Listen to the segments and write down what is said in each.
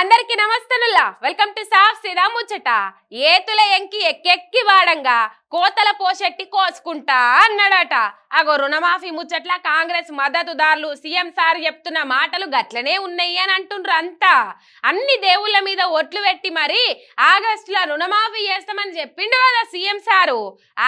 అందరికి నమస్తనుల్లా welcome to సాఫ్ శ్రీరామ్ ముచ్చట ఏతుల ఎంకి ఎక్కెక్కి వాడంగా కోతల పోషెట్టి కోసుకుంటా అన్నాడట అగో రుణమాఫీ ముచ్చట్ల కాంగ్రెస్ మద్దతుదారులు సీఎం సార్ చెప్తున్న మాటలు గట్లనే ఉన్నాయి అని అంటుండ్రు అంతా అన్ని దేవుళ్ళ మీద ఒట్లు పెట్టి మరి ఆగస్టులో రుణమాఫీ చేస్తామని చెప్పిండు కదా సీఎం సారు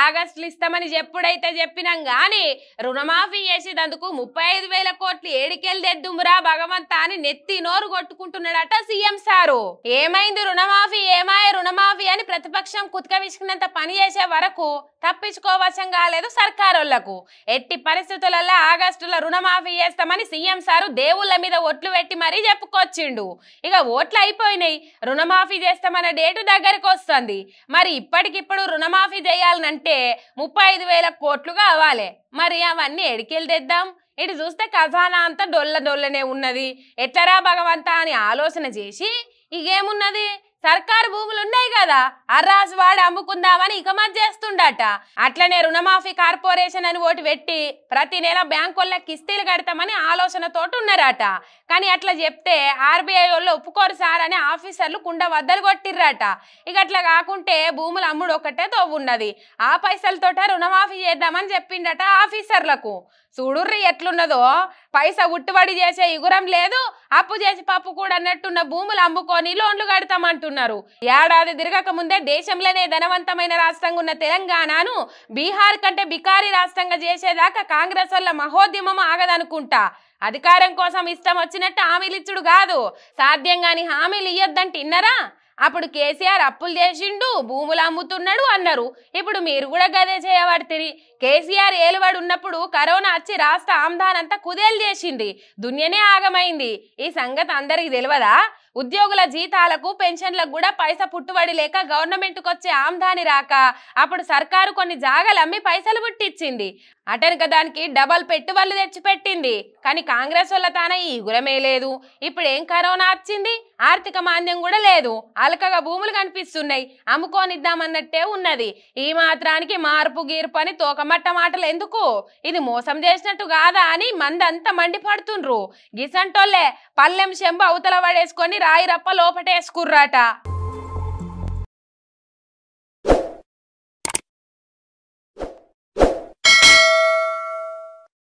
ఆగస్టులు ఇస్తామని చెప్పుడైతే చెప్పినాం గాని రుణమాఫీ చేసేటందుకు ముప్పై ఐదు వేల కోట్లు ఏడికెళ్ళి తెద్దుమురా భగవంత అని నెత్తి నోరు కొట్టుకుంటున్నాడట సీఎం సారు ఏమైంది రుణమాఫీ ఏమాయ రుణమాఫీ అని ప్రతిపక్షం కుతక విసుకున్నంత పని చేసే వరకు వాళ్లకు తప్పించుకోవచ్చం కాలేదు సర్కారోళ్లకు ఎట్టి పరిస్థితులలో ఆగస్టులో రుణమాఫీ చేస్తామని సీఎం సారు దేవుళ్ళ మీద ఓట్లు పెట్టి మరీ చెప్పుకొచ్చిండు ఇక ఓట్లు అయిపోయినాయి రుణమాఫీ చేస్తామన్న డేటు దగ్గరికి వస్తుంది మరి ఇప్పటికిప్పుడు రుణమాఫీ చేయాలనంటే ముప్పై ఐదు వేల కోట్లు కావాలి మరి అవన్నీ ఎడికెళ్ళి తెద్దాం ఇటు చూస్తే ఖజానా అంతా డొల్ల డొల్లనే ఉన్నది ఎట్లరా భగవంతా అని ఆలోచన చేసి ఇగేమున్నది సర్కారు భూములు ఉన్నాయి కదా అర్రాజు వాడు అమ్ముకుందామని ఇకమతి చేస్తుండట అట్లనే రుణమాఫీ కార్పొరేషన్ అని ఓటు పెట్టి ప్రతి నెల బ్యాంకుల్లా కిస్తీలు కడతామని ఆలోచనతోటి ఉన్నారట కానీ అట్లా చెప్తే ఆర్బీఐ వాళ్ళు ఒప్పుకోరు సార్ అని ఆఫీసర్లు కుండ వద్దలు కొట్టిర్రట ఇక అట్లా కాకుంటే భూములు అమ్ముడు ఒకటే తోవున్నది ఆ పైసలతోట రుణమాఫీ చేద్దామని చెప్పిండట ఆఫీసర్లకు చూడుర్రి ఎట్లున్నదో పైస ఉట్టుబడి చేసే ఇగురం లేదు అప్పు చేసి పప్పు కూడా అన్నట్టున్న భూములు అమ్ముకొని లోన్లు కడతామంటున్నారు ఏడాది తిరగక ముందే దేశంలోనే ధనవంతమైన రాష్ట్రంగా ఉన్న తెలంగాణను బీహార్ కంటే బికారీ రాష్ట్రంగా చేసేదాకా కాంగ్రెస్ వల్ల మహోద్యమం ఆగదనుకుంటా అధికారం కోసం ఇష్టం వచ్చినట్టు హామీలిచ్చుడు కాదు సాధ్యం కాని హామీలు ఇయ్యొద్దని ఇన్నరా అప్పుడు కేసీఆర్ అప్పులు చేసిండు భూములు అమ్ముతున్నాడు అన్నారు ఇప్పుడు మీరు కూడా గదే చేయబడితే కేసీఆర్ ఏలువాడు ఉన్నప్పుడు కరోనా వచ్చి రాష్ట్ర ఆమ్దానంతా కుదేలు చేసింది దున్యనే ఆగమైంది ఈ సంగతి అందరికి తెలియదా ఉద్యోగుల జీతాలకు పెన్షన్లకు కూడా పైస పుట్టుబడి లేక గవర్నమెంట్కి వచ్చే ఆమ్దాని రాక అప్పుడు సర్కారు కొన్ని జాగలు అమ్మి పైసలు పుట్టించింది అటనుక దానికి డబల్ పెట్టుబడులు తెచ్చిపెట్టింది కానీ కాంగ్రెస్ వల్ల తాన ఈ గురమే లేదు ఇప్పుడు ఏం కరోనా వచ్చింది ఆర్థిక మాంద్యం కూడా లేదు అలకగా భూములు కనిపిస్తున్నాయి అమ్ముకోనిద్దామన్నట్టే ఉన్నది ఈ మాత్రానికి మార్పు గీర్పు అని తోకమట్ట మాటలు ఎందుకు ఇది మోసం చేసినట్టు కాదా అని మందంతా మండిపడుతుండ్రు గిసంటోళ్లే పల్లెం చెంబు అవతల పడేసుకొని రాయిరప్ప లోపటేసుకుర్రాట